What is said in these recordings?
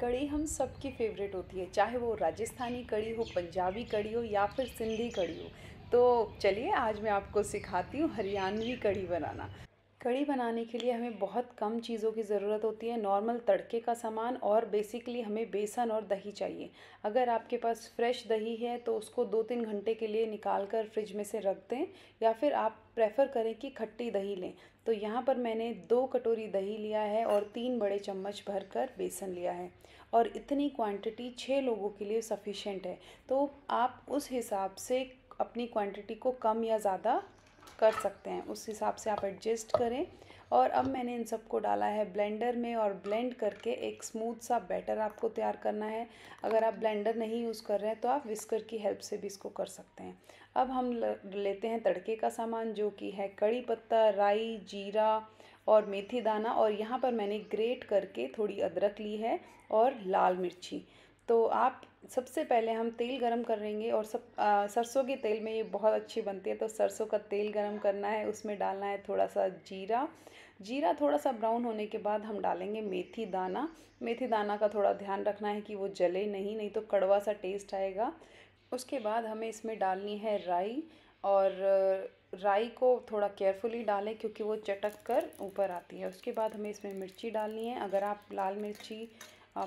कड़ी हम सबकी फेवरेट होती है चाहे वो राजस्थानी कड़ी हो पंजाबी कड़ी हो या फिर सिंधी कड़ी हो तो चलिए आज मैं आपको सिखाती हूँ हरियाणवी कड़ी बनाना कड़ी बनाने के लिए हमें बहुत कम चीज़ों की ज़रूरत होती है नॉर्मल तड़के का सामान और बेसिकली हमें बेसन और दही चाहिए अगर आपके पास फ्रेश दही है तो उसको दो तीन घंटे के लिए निकाल कर फ्रिज में से रख दें या फिर आप प्रेफर करें कि खट्टी दही लें तो यहाँ पर मैंने दो कटोरी दही लिया है और तीन बड़े चम्मच भर कर बेसन लिया है और इतनी क्वांटिटी छः लोगों के लिए सफिशेंट है तो आप उस हिसाब से अपनी क्वांटिटी को कम या ज़्यादा कर सकते हैं उस हिसाब से आप एडजस्ट करें और अब मैंने इन सबको डाला है ब्लेंडर में और ब्लेंड करके एक स्मूथ सा बैटर आपको तैयार करना है अगर आप ब्लेंडर नहीं यूज़ कर रहे हैं तो आप विस्कर की हेल्प से भी इसको कर सकते हैं अब हम लेते हैं तड़के का सामान जो कि है कड़ी पत्ता राई जीरा और मेथी दाना और यहाँ पर मैंने ग्रेट करके थोड़ी अदरक ली है और लाल मिर्ची तो आप सबसे पहले हम तेल गरम करेंगे और सब सरसों के तेल में ये बहुत अच्छी बनती है तो सरसों का तेल गरम करना है उसमें डालना है थोड़ा सा जीरा जीरा थोड़ा सा ब्राउन होने के बाद हम डालेंगे मेथी दाना मेथी दाना का थोड़ा ध्यान रखना है कि वो जले नहीं नहीं तो कड़वा सा टेस्ट आएगा उसके बाद हमें इसमें डालनी है राई और राई को थोड़ा केयरफुली डालें क्योंकि वो चटक कर ऊपर आती है उसके बाद हमें इसमें मिर्ची डालनी है अगर आप लाल मिर्ची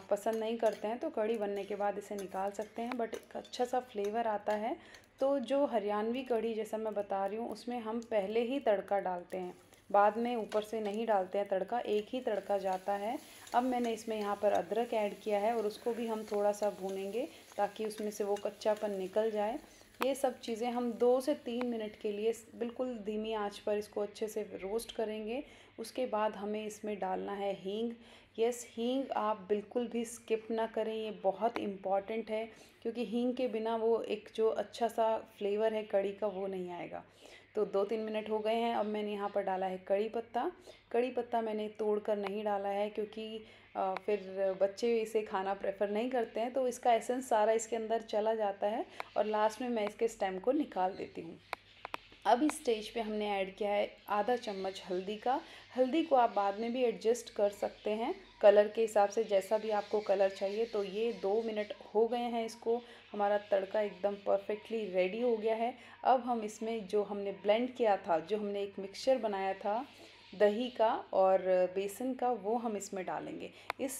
पसंद नहीं करते हैं तो कड़ी बनने के बाद इसे निकाल सकते हैं बट एक अच्छा सा फ्लेवर आता है तो जो हरियाणवी कढ़ी जैसा मैं बता रही हूँ उसमें हम पहले ही तड़का डालते हैं बाद में ऊपर से नहीं डालते हैं तड़का एक ही तड़का जाता है अब मैंने इसमें यहाँ पर अदरक ऐड किया है और उसको भी हम थोड़ा सा भूनेंगे ताकि उसमें से वो कच्चापन निकल जाए ये सब चीज़ें हम दो से तीन मिनट के लिए बिल्कुल धीमी आंच पर इसको अच्छे से रोस्ट करेंगे उसके बाद हमें इसमें डालना है हींग यस हींग आप बिल्कुल भी स्किप ना करें ये बहुत इम्पॉर्टेंट है क्योंकि हींग के बिना वो एक जो अच्छा सा फ्लेवर है कड़ी का वो नहीं आएगा तो दो तीन मिनट हो गए हैं अब मैंने यहाँ पर डाला है कड़ी पत्ता कड़ी पत्ता मैंने तोड़ कर नहीं डाला है क्योंकि फिर बच्चे इसे खाना प्रेफर नहीं करते हैं तो इसका एसेंस सारा इसके अंदर चला जाता है और लास्ट में मैं इसके स्टेम को निकाल देती हूँ अब इस स्टेज पे हमने ऐड किया है आधा चम्मच हल्दी का हल्दी को आप बाद में भी एडजस्ट कर सकते हैं कलर के हिसाब से जैसा भी आपको कलर चाहिए तो ये दो मिनट हो गए हैं इसको हमारा तड़का एकदम परफेक्टली रेडी हो गया है अब हम इसमें जो हमने ब्लेंड किया था जो हमने एक मिक्सचर बनाया था दही का और बेसन का वो हम इसमें डालेंगे इस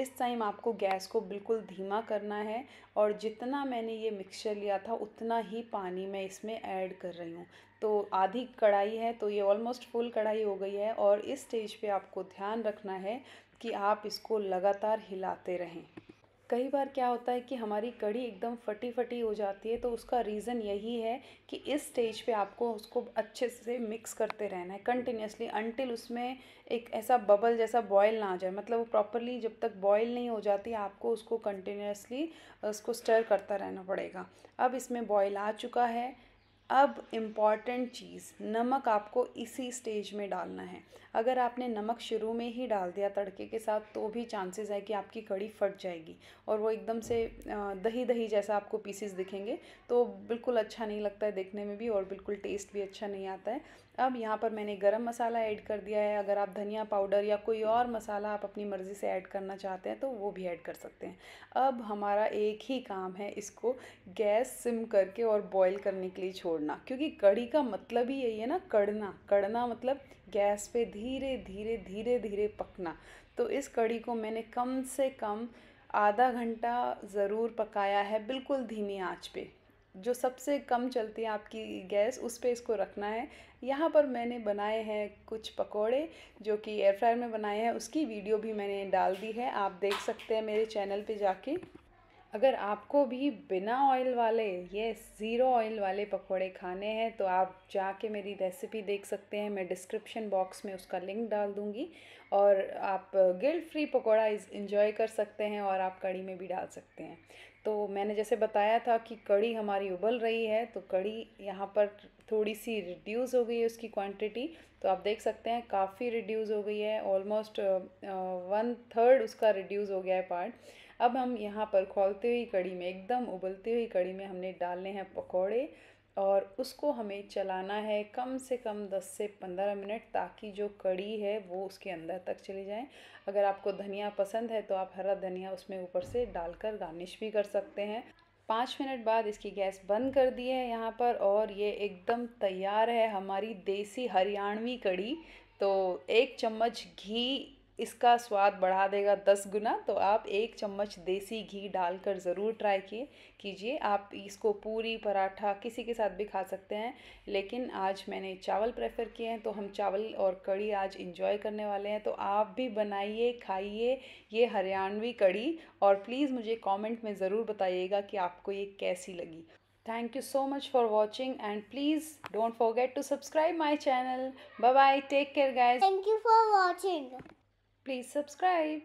इस टाइम आपको गैस को बिल्कुल धीमा करना है और जितना मैंने ये मिक्सचर लिया था उतना ही पानी मैं इसमें ऐड कर रही हूँ तो आधी कढ़ाई है तो ये ऑलमोस्ट फुल कढ़ाई हो गई है और इस स्टेज पे आपको ध्यान रखना है कि आप इसको लगातार हिलाते रहें कई बार क्या होता है कि हमारी कड़ी एकदम फटी फटी हो जाती है तो उसका रीज़न यही है कि इस स्टेज पे आपको उसको अच्छे से मिक्स करते रहना है कंटिन्यूसली अनटिल उसमें एक ऐसा बबल जैसा बॉयल ना आ जाए मतलब वो प्रॉपरली जब तक बॉयल नहीं हो जाती आपको उसको कंटिन्यूसली उसको स्टर करता रहना पड़ेगा अब इसमें बॉयल आ चुका है अब इम्पॉर्टेंट चीज़ नमक आपको इसी स्टेज में डालना है अगर आपने नमक शुरू में ही डाल दिया तड़के के साथ तो भी चांसेस है कि आपकी कड़ी फट जाएगी और वो एकदम से दही दही जैसा आपको पीसेस दिखेंगे तो बिल्कुल अच्छा नहीं लगता है देखने में भी और बिल्कुल टेस्ट भी अच्छा नहीं आता है अब यहाँ पर मैंने गरम मसाला ऐड कर दिया है अगर आप धनिया पाउडर या कोई और मसाला आप अपनी मर्ज़ी से ऐड करना चाहते हैं तो वो भी ऐड कर सकते हैं अब हमारा एक ही काम है इसको गैस सिम करके और बॉईल करने के लिए छोड़ना क्योंकि कड़ी का मतलब ही यही है ना कड़ना कड़ना मतलब गैस पे धीरे धीरे धीरे धीरे पकना तो इस कड़ी को मैंने कम से कम आधा घंटा ज़रूर पकाया है बिल्कुल धीमी आँच पे जो सबसे कम चलती है आपकी गैस उस पर इसको रखना है यहाँ पर मैंने बनाए हैं कुछ पकोड़े जो कि एयर फ्रायर में बनाए हैं उसकी वीडियो भी मैंने डाल दी है आप देख सकते हैं मेरे चैनल पे जाके अगर आपको भी बिना ऑयल वाले ये ज़ीरो ऑयल वाले पकोड़े खाने हैं तो आप जाके मेरी रेसिपी देख सकते हैं मैं डिस्क्रिप्शन बॉक्स में उसका लिंक डाल दूँगी और आप गिल्ट फ्री पकोड़ा इस इन्जॉय कर सकते हैं और आप कड़ी में भी डाल सकते हैं तो मैंने जैसे बताया था कि कड़ी हमारी उबल रही है तो कड़ी यहाँ पर थोड़ी सी रिड्यूस हो गई है उसकी क्वांटिटी तो आप देख सकते हैं काफ़ी रिड्यूस हो गई है ऑलमोस्ट वन थर्ड उसका रिड्यूस हो गया है पार्ट अब हम यहाँ पर खोलते हुई कड़ी में एकदम उबलती हुई कड़ी में हमने डालने हैं पकौड़े और उसको हमें चलाना है कम से कम 10 से 15 मिनट ताकि जो कड़ी है वो उसके अंदर तक चली जाए अगर आपको धनिया पसंद है तो आप हरा धनिया उसमें ऊपर से डालकर गार्निश भी कर सकते हैं पाँच मिनट बाद इसकी गैस बंद कर दी है यहाँ पर और ये एकदम तैयार है हमारी देसी हरियाणवी कड़ी तो एक चम्मच घी इसका स्वाद बढ़ा देगा दस गुना तो आप एक चम्मच देसी घी डालकर ज़रूर ट्राई किए कीजिए आप इसको पूरी पराठा किसी के साथ भी खा सकते हैं लेकिन आज मैंने चावल प्रेफर किए हैं तो हम चावल और कड़ी आज इंजॉय करने वाले हैं तो आप भी बनाइए खाइए ये हरियाणवी कड़ी और प्लीज़ मुझे कॉमेंट में ज़रूर बताइएगा कि आपको ये कैसी लगी Thank you so much for watching and please don't forget to subscribe my channel. Bye bye. Take care guys. Thank you for watching. Please subscribe.